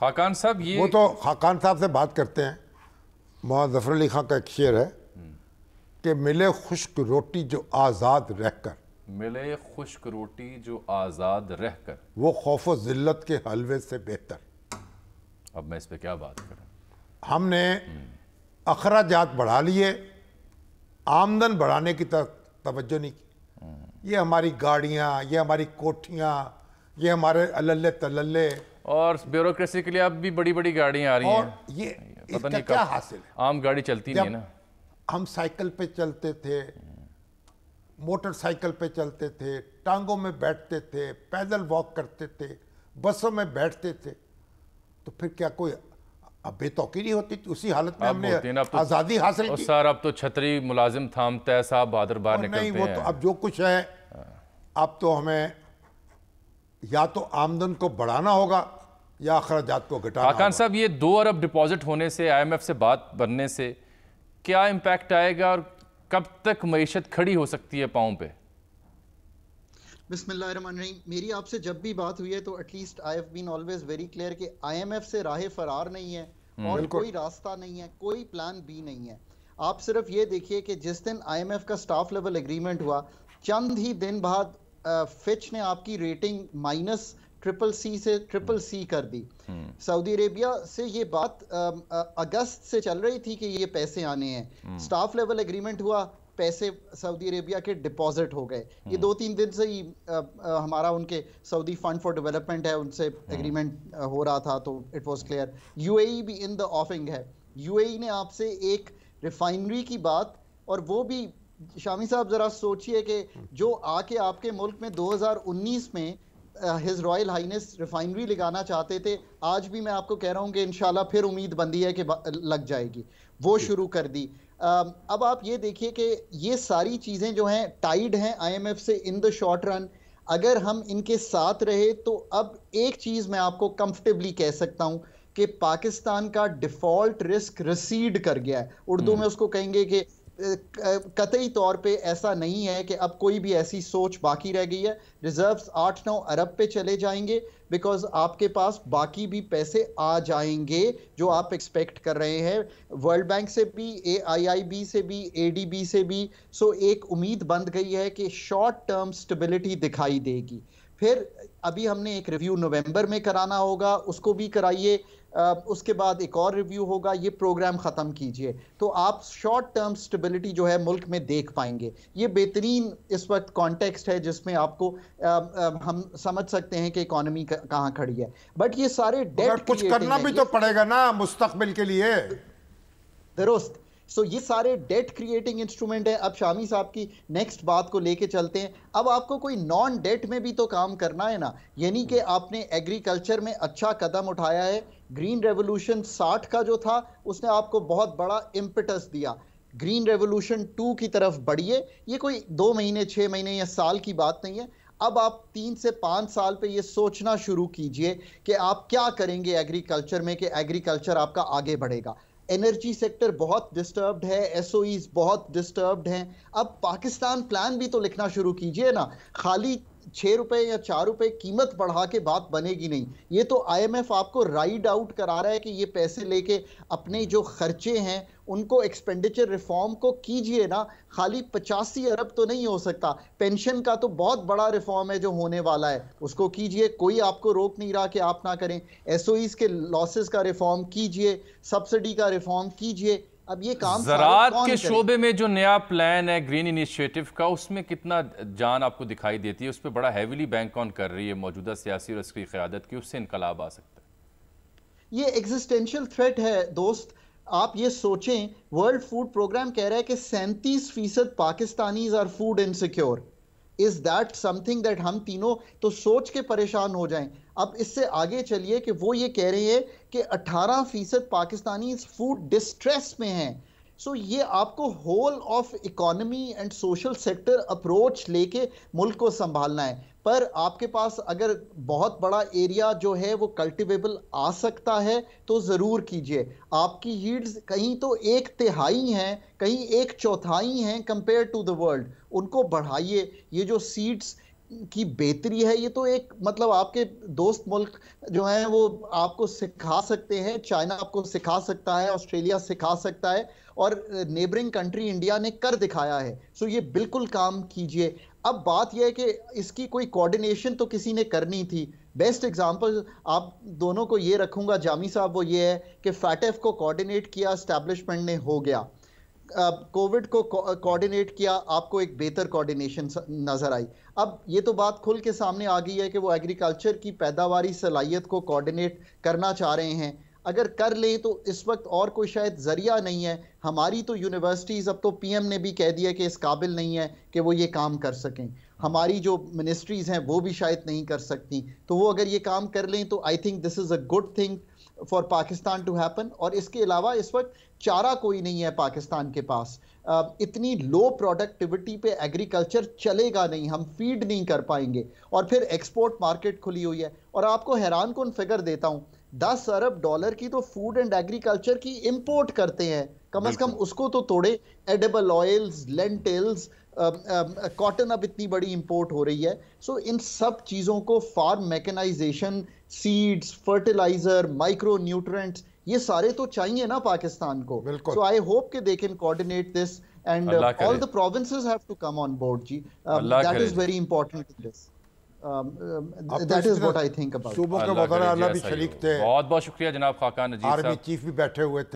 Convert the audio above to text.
खाकान साहब ये वो तो खाकान साहब से बात करते हैं मोहम्मद जफर अली खां का एक शेर है कि मिले खुश्क रोटी जो आज़ाद रह कर मिले खुश्क रोटी जो आज़ाद रह कर वो खौफ ज़िल्लत के हलवे से बेहतर अब मैं इस पर क्या बात करूँ हमने अखराजात बढ़ा लिए आमदन बढ़ाने की तवज्जो नहीं की ये हमारी गाड़ियाँ ये हमारी कोठियाँ ये हमारे अल्ले तल्ले और ब्यूरोक्रेसी के लिए अब भी बड़ी बड़ी गाड़ियां आ रही हैं ये पता नहीं क्या हासिल आम गाड़ी चलती नहीं है ना हम साइकिल पे चलते थे मोटरसाइकिल पे चलते थे टांगों में बैठते थे पैदल वॉक करते थे बसों में बैठते थे तो फिर क्या कोई अब बेतौकी नहीं होती थी उसी हालत में हमने तो आज़ादी हासिल की सर अब तो छतरी मुलाजिम थाम तय साहब बहादुर बार निकलते नहीं वो तो अब जो कुछ है हाँ। अब तो हमें या तो आमदन को बढ़ाना होगा या अखराजात को घटाना खाकान साहब ये दो अरब डिपॉजिट होने से आईएमएफ से बात बनने से क्या इम्पैक्ट आएगा और कब तक मीशत खड़ी हो सकती है पाँव पे बिसमान मेरी आपसे जब भी बात हुई है तो at least I have been always very clear कि आईएमएफ से राह फरार नहीं है हम्म। और कोई रास्ता नहीं है कोई प्लान भी नहीं है आप सिर्फ ये देखिए कि जिस दिन आईएमएफ का स्टाफ लेवल एग्रीमेंट हुआ चंद ही दिन बाद फिच uh, ने आपकी रेटिंग माइनस ट्रिपल सी से ट्रिपल सी कर दी सऊदी हम्म। अरेबिया से ये बात um, uh, अगस्त से चल रही थी कि ये पैसे आने हैं स्टाफ लेवल एग्रीमेंट हुआ पैसे सऊदी अरेबिया के डिपॉजिट हो गए ये हम्म। दो तीन दिन से ही आ, uh, आ, हमारा उनके सऊदी फंड फॉर डेवलपमेंट है उनसे एग्रीमेंट हम्म। हो रहा था तो इट वाज क्लियर यूएई भी इन द ऑफिंग है यूएई e ने आपसे एक रिफाइनरी की बात और वो भी शामी साहब ज़रा सोचिए कि जो आके आपके मुल्क में 2019 में हिज रॉयल हाइनेस रिफाइनरी लगाना चाहते थे आज भी मैं आपको कह रहा हूँ कि इन फिर उम्मीद बंदी है कि लग जाएगी वो शुरू कर दी अब आप ये देखिए कि ये सारी चीज़ें जो हैं टाइड हैं आईएमएफ से इन द शॉर्ट रन अगर हम इनके साथ रहे तो अब एक चीज़ मैं आपको कंफर्टेबली कह सकता हूँ कि पाकिस्तान का डिफॉल्ट रिस्क रिसीड कर गया है उर्दू हम्म। में उसको कहेंगे कि कतई तौर पे ऐसा नहीं है कि अब कोई भी ऐसी सोच बाकी रह गई है रिजर्व्स आठ नौ अरब पे चले जाएंगे बिकॉज आपके पास बाकी भी पैसे आ जाएंगे जो आप एक्सपेक्ट कर रहे हैं वर्ल्ड बैंक से भी ए आई आई बी से भी ए डी बी से भी सो एक उम्मीद बन गई है कि शॉर्ट टर्म स्टेबिलिटी दिखाई देगी फिर अभी हमने एक रिव्यू नवंबर में कराना होगा उसको भी कराइए उसके बाद एक और रिव्यू होगा ये प्रोग्राम ख़त्म कीजिए तो आप शॉर्ट टर्म स्टेबिलिटी जो है मुल्क में देख पाएंगे ये बेहतरीन इस वक्त कॉन्टेक्स्ट है जिसमें आपको आ, आ, हम समझ सकते हैं कि इकोनॉमी कहाँ खड़ी है बट ये सारे डेट कुछ करना भी तो पड़ेगा ना मुस्तबिल के लिए दुरुस्त सो ये सारे डेट क्रिएटिंग इंस्ट्रूमेंट है अब शामी साहब की नेक्स्ट बात को लेके चलते हैं अब आपको कोई नॉन डेट में भी तो काम करना है ना यानी कि आपने एग्रीकल्चर में अच्छा कदम उठाया है ग्रीन रेवोल्यूशन 60 का जो था उसने आपको बहुत बड़ा इम्पिटस दिया ग्रीन रेवोल्यूशन टू की तरफ बढ़िए ये कोई दो महीने छः महीने या साल की बात नहीं है अब आप तीन से पाँच साल पे ये सोचना शुरू कीजिए कि आप क्या करेंगे एग्रीकल्चर में कि एग्रीकल्चर आपका आगे बढ़ेगा एनर्जी सेक्टर बहुत डिस्टर्ब्ड है एस बहुत डिस्टर्ब्ड हैं अब पाकिस्तान प्लान भी तो लिखना शुरू कीजिए ना खाली छः रुपए या चार रुपए कीमत बढ़ा के बात बनेगी नहीं ये तो आईएमएफ आपको राइड आउट करा रहा है कि ये पैसे लेके अपने जो खर्चे हैं उनको एक्सपेंडिचर रिफॉर्म को कीजिए ना खाली पचासी अरब तो नहीं हो सकता पेंशन का तो बहुत बड़ा रिफॉर्म है जो होने वाला है उसको कीजिए कोई आपको रोक नहीं रहा कि आप ना करें एस के लॉसेस का रिफॉर्म कीजिए सब्सिडी का रिफॉर्म कीजिए अब ये काम ज़रात के शोबे में जो नया प्लान है ग्रीन इनिशिएटिव का उसमें कितना जान आपको दिखाई देती है उस पर बड़ा हैवीली बैंक ऑन कर रही है मौजूदा सियासी और इसकी क्यादत की उससे इनकलाब आ सकता है ये एग्जिस्टेंशियल थ्रेट है दोस्त आप ये सोचें वर्ल्ड फूड प्रोग्राम कह रहा है कि सैंतीस फीसद Pakistanis are food insecure is that something that हम तीनों तो सोच के परेशान हो जाएं अब इससे आगे चलिए कि वो ये कह रहे हैं कि 18 फीसद पाकिस्तानी फूड डिस्ट्रेस में हैं सो so, ये आपको whole of economy and social sector approach लेके मुल्क को संभालना है पर आपके पास अगर बहुत बड़ा एरिया जो है वो कल्टिवेबल आ सकता है तो ज़रूर कीजिए आपकी हीड्स कहीं तो एक तिहाई हैं कहीं एक चौथाई हैं कंपेयर टू द वर्ल्ड उनको बढ़ाइए ये जो सीड्स की बेहतरी है ये तो एक मतलब आपके दोस्त मुल्क जो हैं वो आपको सिखा सकते हैं चाइना आपको सिखा सकता है ऑस्ट्रेलिया सिखा सकता है और नेबरिंग कंट्री इंडिया ने कर दिखाया है सो ये बिल्कुल काम कीजिए अब बात यह है कि इसकी कोई कोऑर्डिनेशन तो किसी ने करनी थी बेस्ट एग्जांपल आप दोनों को ये रखूंगा जामी साहब वो ये है कि फैटेफ को कोऑर्डिनेट किया इस्टेब्लिशमेंट ने हो गया कोविड को कोऑर्डिनेट किया आपको एक बेहतर कोऑर्डिनेशन नज़र आई अब ये तो बात खुल के सामने आ गई है कि वो एग्रीकल्चर की पैदावारी सलाहियत को कोऑर्डिनेट करना चाह रहे हैं अगर कर लें तो इस वक्त और कोई शायद ज़रिया नहीं है हमारी तो यूनिवर्सिटीज़ अब तो पीएम ने भी कह दिया कि इस काबिल नहीं है कि वो ये काम कर सकें हमारी जो मिनिस्ट्रीज़ हैं वो भी शायद नहीं कर सकती तो वो अगर ये काम कर लें तो I think this is a good thing for Pakistan to happen और इसके अलावा इस वक्त चारा कोई नहीं है पाकिस्तान के पास इतनी लो प्रोडक्टिविटी पे एग्रीकल्चर चलेगा नहीं हम फीड नहीं कर पाएंगे और फिर एक्सपोर्ट मार्केट खुली हुई है और आपको हैरान कौन फिगर देता हूँ दस अरब डॉलर की तो फूड एंड एग्रीकल्चर की इंपोर्ट करते हैं कम अज कम उसको तो तोड़े edible oils lentils cotton um, um, uh, अब इतनी बड़ी इंपोर्ट हो रही है सो so, इन सब चीज़ों को farm mechanization seeds fertilizer micro nutrients ये सारे तो चाहिए ना पाकिस्तान को सो आई होप के they can coordinate this and all the provinces have to come on board जी that is very important this that is what I think about सूबों के वजीर अला भी शरीक थे बहुत बहुत शुक्रिया जनाब खाकान अजीज साहब चीफ भी बैठे हुए थे